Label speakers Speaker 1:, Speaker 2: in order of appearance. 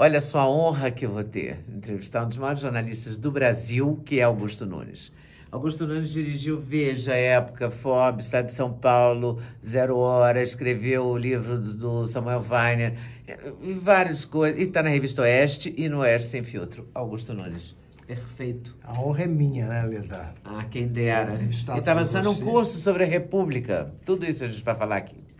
Speaker 1: Olha só a honra que eu vou ter entrevistar um dos maiores jornalistas do Brasil, que é Augusto Nunes. Augusto Nunes dirigiu Veja, Época, Forbes, Estado de São Paulo, Zero Hora, escreveu o livro do Samuel Weiner, várias coisas. E está na revista Oeste e no Oeste Sem Filtro. Augusto Nunes. Perfeito. A
Speaker 2: honra é minha, né, Leda? Ah, quem dera. E está lançando um
Speaker 1: curso sobre a República. Tudo
Speaker 3: isso a gente vai falar aqui.